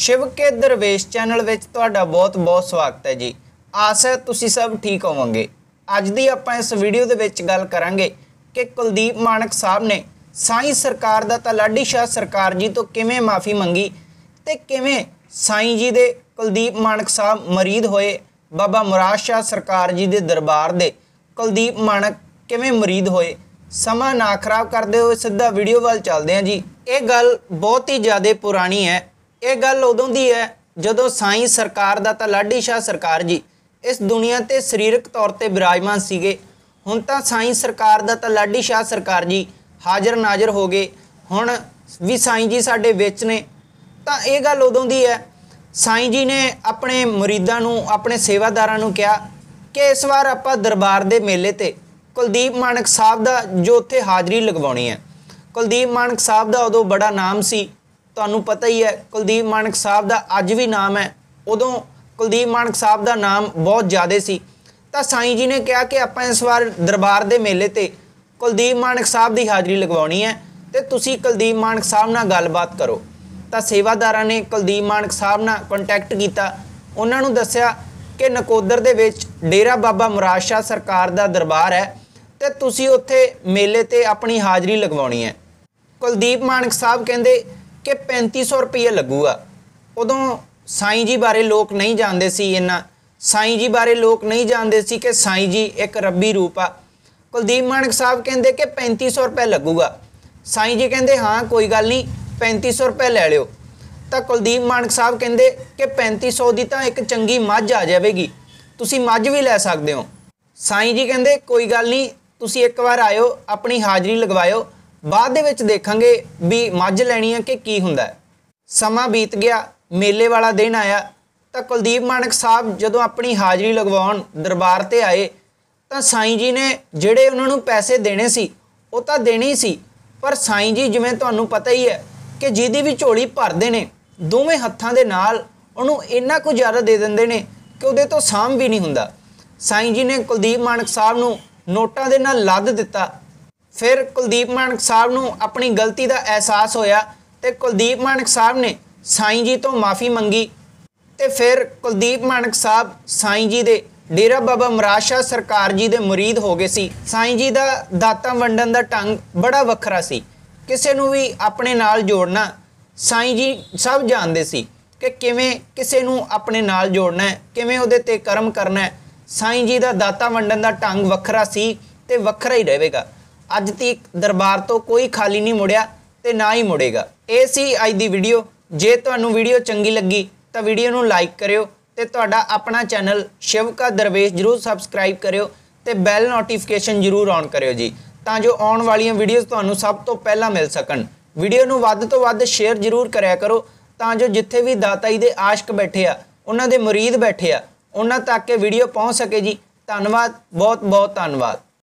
ਸ਼ਿਵ ਕੇ ਦਰਵੇਸ਼ channel ਵਿੱਚ ਤੁਹਾਡਾ ਬਹੁਤ-ਬਹੁਤ ਸਵਾਗਤ ਹੈ ਜੀ ਆਸ ਹੈ ਤੁਸੀਂ ਸਭ ਠੀਕ ਹੋਵੋਗੇ ਅੱਜ ਦੀ ਆਪਾਂ ਇਸ ਵੀਡੀਓ ਦੇ ਵਿੱਚ ਗੱਲ ਕਰਾਂਗੇ ਕਿ ਕੁਲਦੀਪ ਮਾਨਕ ਸਾਹਿਬ ਨੇ ਸਾਈਂ ਸਰਕਾਰ ਦਾ ਲਾਡੀ ਸ਼ਾਹ ਸਰਕਾਰ ਜੀ ਤੋਂ ਕਿਵੇਂ ਮਾਫੀ ਮੰਗੀ ਤੇ ਕਿਵੇਂ ਸਾਈਂ ਜੀ ਦੇ ਕੁਲਦੀਪ ਮਾਨਕ ਸਾਹਿਬ ਮਰੀਦ ਹੋਏ ਬਾਬਾ ਮੁਰਾਦ ਸ਼ਾਹ ਸਰਕਾਰ ਜੀ ਦੇ ਦਰਬਾਰ ਦੇ ਕੁਲਦੀਪ ਮਾਨਕ ਕਿਵੇਂ ਮਰੀਦ ਹੋਏ ਸਮਾਂ ਨਾ ਖਰਾਬ ਕਰਦੇ ਹੋਏ ਸਿੱਧਾ ਵੀਡੀਓ ਵੱਲ ਚੱਲਦੇ ਹਾਂ ਜੀ ਇਹ ਗੱਲ ਬਹੁਤ ਹੀ ਜ਼ਿਆਦਾ ਪੁਰਾਣੀ ਹੈ ਇਹ ਗੱਲ ਉਦੋਂ ਦੀ ਹੈ ਜਦੋਂ ਸਾਈਂ ਸਰਕਾਰ ਦਾ ਤਾਂ ਲਾਡੀ ਸ਼ਾਹ ਸਰਕਾਰ ਜੀ ਇਸ ਦੁਨੀਆ ਤੇ ਸਰੀਰਕ ਤੌਰ ਤੇ ਬਿਰਾਜਮਾਨ ਸੀਗੇ ਹੁਣ ਤਾਂ ਸਾਈਂ ਸਰਕਾਰ ਦਾ ਤਾਂ ਲਾਡੀ ਸ਼ਾਹ ਸਰਕਾਰ ਜੀ ਹਾਜ਼ਰ ਨਾਜ਼ਰ ਹੋ ਗਏ ਹੁਣ ਵੀ ਸਾਈਂ ਜੀ ਸਾਡੇ ਵਿੱਚ ਨੇ ਤਾਂ ਇਹ ਗੱਲ ਉਦੋਂ ਦੀ ਹੈ ਸਾਈਂ ਜੀ ਨੇ ਆਪਣੇ ਮਰੀਦਾਂ ਨੂੰ ਆਪਣੇ ਸੇਵਾਦਾਰਾਂ ਨੂੰ ਕਿਹਾ ਕਿ ਇਸ ਵਾਰ ਆਪਾਂ ਦਰਬਾਰ ਦੇ ਮੇਲੇ ਤੇ ਕੁਲਦੀਪ ਮਾਨਕ ਸਾਹਿਬ ਦਾ ਜੋ ਉੱਥੇ ਹਾਜ਼ਰੀ ਲਗਵਾਉਣੀ ਹੈ ਕੁਲਦੀਪ ਮਾਨਕ ਸਾਹਿਬ ਦਾ ਉਦੋਂ ਬੜਾ ਨਾਮ ਸੀ ਤੁਹਾਨੂੰ ਪਤਾ ਹੀ ਹੈ ਕੁਲਦੀਪ ਮਾਨਕ ਸਾਹਿਬ ਦਾ ਅੱਜ ਵੀ ਨਾਮ ਹੈ ਉਦੋਂ ਕੁਲਦੀਪ ਮਾਨਕ ਸਾਹਿਬ ਦਾ ਨਾਮ ਬਹੁਤ ਜ਼ਿਆਦਾ ਸੀ ਤਾਂ ਸਾਈਂ ਜੀ ਨੇ ਕਿਹਾ ਕਿ ਆਪਾਂ ਇਸ ਵਾਰ ਦਰਬਾਰ ਦੇ ਮੇਲੇ ਤੇ ਕੁਲਦੀਪ ਮਾਨਕ ਸਾਹਿਬ ਦੀ ਹਾਜ਼ਰੀ ਲਗਵਾਉਣੀ ਹੈ ਤੇ ਤੁਸੀਂ ਕੁਲਦੀਪ ਮਾਨਕ ਸਾਹਿਬ ਨਾਲ ਗੱਲਬਾਤ ਕਰੋ ਤਾਂ ਸੇਵਾਦਾਰਾਂ ਨੇ ਕੁਲਦੀਪ ਮਾਨਕ ਸਾਹਿਬ ਨਾਲ ਕੰਟੈਕਟ ਕੀਤਾ ਉਹਨਾਂ ਨੂੰ ਦੱਸਿਆ ਕਿ ਨਕੋਦਰ ਦੇ ਵਿੱਚ ਡੇਰਾ ਬਾਬਾ ਮੁਰਾਦ ਸ਼ਾਹ ਸਰਕਾਰ ਦਾ ਦਰਬਾਰ ਹੈ ਤੇ ਤੁਸੀਂ ਉੱਥੇ ਮੇਲੇ ਤੇ ਆਪਣੀ ਹਾਜ਼ਰੀ ਲਗਵਾਉਣੀ ਹੈ ਕੁਲਦੀਪ ਮਾਨਕ ਸਾਹਿਬ ਕਹਿੰਦੇ ਕਿ 3500 ਰੁਪਏ ਲੱਗੂਗਾ ਉਦੋਂ ਸਾਈਂ ਜੀ ਬਾਰੇ ਲੋਕ ਨਹੀਂ ਜਾਣਦੇ ਸੀ ਇਹਨਾਂ ਸਾਈਂ ਜੀ ਬਾਰੇ ਲੋਕ ਨਹੀਂ ਜਾਣਦੇ ਸੀ ਕਿ ਸਾਈਂ ਜੀ ਇੱਕ ਰੱਬੀ ਰੂਪ ਆ ਕੁਲਦੀਪ ਮਾਨਕ ਸਾਹਿਬ ਕਹਿੰਦੇ ਕਿ 3500 ਰੁਪਏ ਲੱਗੂਗਾ ਸਾਈਂ ਜੀ ਕਹਿੰਦੇ ਹਾਂ ਕੋਈ ਗੱਲ ਨਹੀਂ 3500 ਰੁਪਏ ਲੈ ਲਿਓ ਤਾਂ ਕੁਲਦੀਪ ਮਾਨਕ ਸਾਹਿਬ ਕਹਿੰਦੇ ਕਿ 3500 ਦੀ ਤਾਂ ਇੱਕ ਚੰਗੀ ਮੱਝ ਆ ਜਾਵੇਗੀ ਤੁਸੀਂ ਮੱਝ ਵੀ ਲੈ ਸਕਦੇ ਹੋ ਸਾਈਂ ਜੀ ਕਹਿੰਦੇ ਕੋਈ ਗੱਲ ਨਹੀਂ ਤੁਸੀਂ ਇੱਕ ਵਾਰ ਆਇਓ ਆਪਣੀ ਹਾਜ਼ਰੀ ਲਗਵਾਇਓ ਬਾਅਦ ਦੇ ਵਿੱਚ ਦੇਖਾਂਗੇ ਵੀ ਮੱਝ ਲੈਣੀ ਹੈ ਕਿ ਕੀ ਹੁੰਦਾ ਹੈ ਸਮਾਂ ਬੀਤ ਗਿਆ ਮੇਲੇ ਵਾਲਾ ਦਿਨ ਆਇਆ ਤਾਂ ਕੁਲਦੀਪ ਮਾਨਕ ਸਾਹਿਬ ਜਦੋਂ ਆਪਣੀ ਹਾਜ਼ਰੀ ਲਗਵਾਉਣ ਦਰਬਾਰ ਤੇ ਆਏ ਤਾਂ ਸਾਈਂ ਜੀ ਨੇ ਜਿਹੜੇ ਉਹਨਾਂ ਨੂੰ ਪੈਸੇ ਦੇਣੇ ਸੀ ਉਹ ਤਾਂ ਦੇਣੇ ਸੀ ਪਰ ਸਾਈਂ ਜੀ ਜਿਵੇਂ ਤੁਹਾਨੂੰ ਪਤਾ ਹੀ ਹੈ ਕਿ ਜਿਹਦੀ ਵੀ ਝੋਲੀ ਭਰਦੇ ਨੇ ਦੋਵੇਂ ਹੱਥਾਂ ਦੇ ਨਾਲ ਉਹਨੂੰ ਇੰਨਾ ਕੁ ਜ਼ਿਆਦਾ ਦੇ ਦਿੰਦੇ ਨੇ ਕਿ ਉਹਦੇ ਤੋਂ ਸਾਮ ਵੀ ਨਹੀਂ ਹੁੰਦਾ ਸਾਈਂ ਜੀ ਨੇ ਕੁਲਦੀਪ ਮਾਨਕ ਸਾਹਿਬ ਨੂੰ ਨੋਟਾਂ ਦੇ ਨਾਲ ਲੱਦ ਦਿੱਤਾ ਫਿਰ ਕੁਲਦੀਪ ਮਾਨਕ ਸਾਹਿਬ ਨੂੰ ਆਪਣੀ ਗਲਤੀ ਦਾ ਅਹਿਸਾਸ ਹੋਇਆ ਤੇ ਕੁਲਦੀਪ ਮਾਨਕ ਸਾਹਿਬ ਨੇ ਸਾਈਂ ਜੀ ਤੋਂ ਮਾਫੀ ਮੰਗੀ ਤੇ ਫਿਰ ਕੁਲਦੀਪ ਮਾਨਕ ਸਾਹਿਬ ਸਾਈਂ ਜੀ ਦੇ ਡੇਰਾ ਬਾਬਾ ਮਰਾਸ਼ਾ ਸਰਕਾਰ ਜੀ ਦੇ murid ਹੋ ਗਏ ਸੀ ਸਾਈਂ ਜੀ ਦਾ ਦਾਤਾਂ ਵੰਡਣ ਦਾ ਢੰਗ ਬੜਾ ਵੱਖਰਾ ਸੀ ਕਿਸੇ ਨੂੰ ਵੀ ਆਪਣੇ ਨਾਲ ਜੋੜਨਾ ਸਾਈਂ ਜੀ ਸਭ ਜਾਣਦੇ ਸੀ ਕਿ ਕਿਵੇਂ ਕਿਸੇ ਨੂੰ ਆਪਣੇ ਨਾਲ ਜੋੜਨਾ ਹੈ ਕਿਵੇਂ ਉਹਦੇ ਤੇ ਕਰਮ ਕਰਨਾ ਹੈ ਸਾਈਂ ਜੀ ਦਾ ਦਾਤਾਂ ਵੰਡਣ ਦਾ ਢੰਗ ਵੱਖਰਾ ਸੀ ਤੇ ਵੱਖਰਾ ਹੀ ਰਹੇਗਾ ਅੱਜ ਤੱਕ ਦਰਬਾਰ ਤੋਂ ਕੋਈ ਖਾਲੀ ਨਹੀਂ ਮੁੜਿਆ ਤੇ ਨਾ ਹੀ ਮੁੜੇਗਾ ਇਹ ਸੀ ਅੱਜ ਦੀ ਵੀਡੀਓ ਜੇ ਤੁਹਾਨੂੰ ਵੀਡੀਓ ਚੰਗੀ ਲੱਗੀ ਤਾਂ ਵੀਡੀਓ ਨੂੰ ਲਾਈਕ ਕਰਿਓ ਤੇ ਤੁਹਾਡਾ ਆਪਣਾ ਚੈਨਲ ਸ਼ਿਵਕਾ ਦਰਵੇਸ਼ ਜਰੂਰ ਸਬਸਕ੍ਰਾਈਬ ਕਰਿਓ ਤੇ ਬੈਲ ਨੋਟੀਫਿਕੇਸ਼ਨ ਜਰੂਰ ਔਨ ਕਰਿਓ ਜੀ ਤਾਂ ਜੋ ਆਉਣ ਵਾਲੀਆਂ ਵੀਡੀਓਜ਼ ਤੁਹਾਨੂੰ ਸਭ ਤੋਂ ਪਹਿਲਾਂ ਮਿਲ ਸਕਣ ਵੀਡੀਓ ਨੂੰ ਵੱਧ ਤੋਂ ਵੱਧ ਸ਼ੇਅਰ ਜਰੂਰ ਕਰਿਆ ਕਰੋ ਤਾਂ ਜੋ ਜਿੱਥੇ ਵੀ ਦਾਤਾਈ ਦੇ ਆਸ਼ਕ ਬੈਠੇ ਆ ਉਹਨਾਂ ਦੇ ਮੁਰੀਦ ਬੈਠੇ ਆ ਉਹਨਾਂ ਤੱਕ ਇਹ ਵੀਡੀਓ ਪਹੁੰਚ ਸਕੇ ਜੀ ਧੰਨਵਾਦ ਬਹੁਤ ਬਹੁਤ ਧੰਨਵਾਦ